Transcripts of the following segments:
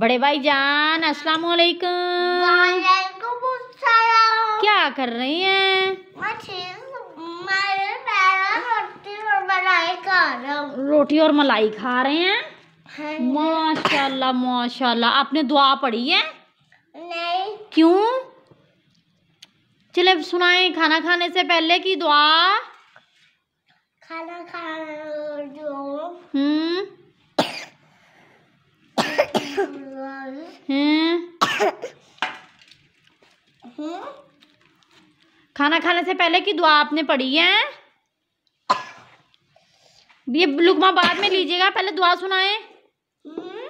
बड़े भाई जान अस्सलाम वालेकुम क्या कर रही हैं रोटी और मलाई खा रहे हैं हाँ। माशाल्लाह माशाल्लाह आपने दुआ पढ़ी है नहीं क्यों चले सुनाए खाना खाने से पहले की दुआ खाना खाना खाना खाने से पहले की दुआ आपने पढ़ी है ये लुकमा बाद में लीजिएगा पहले दुआ सुनाए हम्म,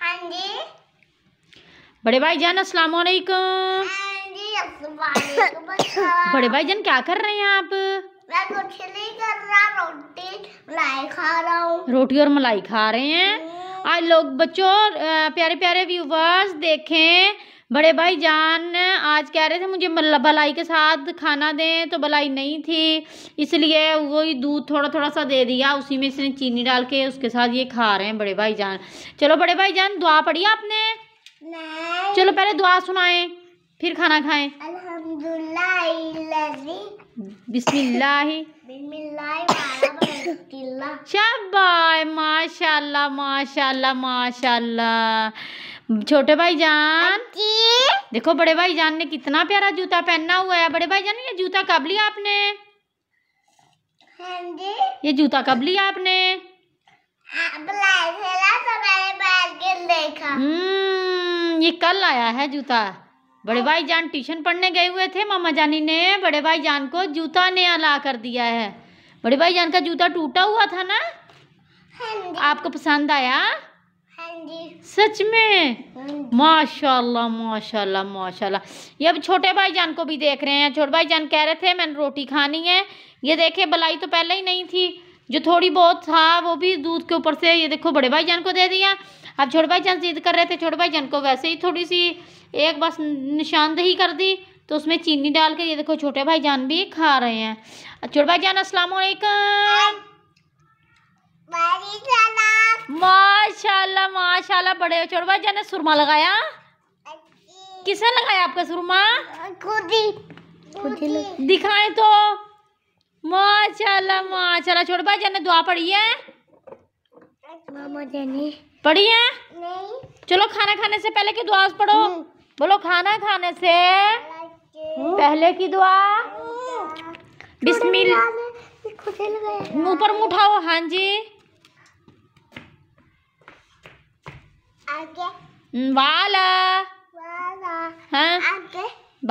हाँ जी बड़े भाई जान अस्सलाम वालेकुम बड़े भाई जान क्या कर रहे हैं आप मैं कुछ नहीं कर रहा रोटी मलाई खा रहा हूँ रोटी और मलाई खा रहे हैं हम्म। आज लोग बच्चों प्यारे प्यारे व्यूवर्स देखें बड़े भाई जान आज कह रहे थे मुझे भलाई के साथ खाना दें तो भलाई नहीं थी इसलिए वही दूध थोड़ा थोड़ा सा दे दिया उसी में इसने चीनी डाल के उसके साथ ये खा रहे हैं बड़े भाई जान चलो बड़े भाई जान दुआ पढ़ी आपने चलो पहले दुआ सुनाए फिर खाना खाएं बिस्मिल्लाह शाबाश माशाल्लाह माशाल्लाह माशाल्लाह छोटे भाई जान देखो बड़े भाई जान ने कितना प्यारा जूता पहना हुआ है बड़े भाई जान ये जूता कब लिया आपने हाँ ये जूता कब लिया आपने हाँ, तो हम्म, ये कल आया है जूता बड़े हाँ। भाई जान ट्यूशन पढ़ने गए हुए थे मामा जानी ने बड़े भाई जान को जूता नया ला कर दिया है बड़े भाई जान का जूता टूटा हुआ था ना आपको पसंद आया सच में हाँ। माशाल्लाह माशाल्लाह माशाल्लाह ये अब छोटे भाई जान को भी देख रहे हैं छोटे भाई जान कह रहे थे मैंने रोटी खानी है ये देखे बलाई तो पहले ही नहीं थी जो थोड़ी बहुत था वो भी दूध के ऊपर से ये देखो बड़े भाई जान को दे दिया अब छोटे भाई जान जिद कर रहे थे छोटे भाई जान को वैसे ही थोड़ी सी एक बस निशानदेही कर दी तो उसमें चीनी डाल के ये देखो छोटे भाई जान भी खा रहे हैं छोटे भाई जान वालेकुम वाला बड़े हो चोर भाई जाने सुरमा लगाया किसने लगाया आपका सुरमा खुद ही खुद ही दिखाए तो माशाल्लाह माशाल्लाह छोड़ भाई जाने दुआ पढ़ी है मामा जाने पढ़ी है नहीं चलो खाना खाने से पहले की दुआ पढ़ो हम्म। बोलो खाना खाने से पहले की दुआ हम्म। बिस्मिल्लाह ऊपर मुठाओ हाँ जी ಬಾಲ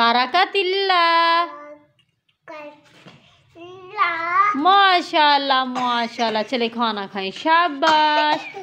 ಬರಕತಿಲ್ಲ माशाल्लाह माशाल्लाह चले खाना खाएं शाबाश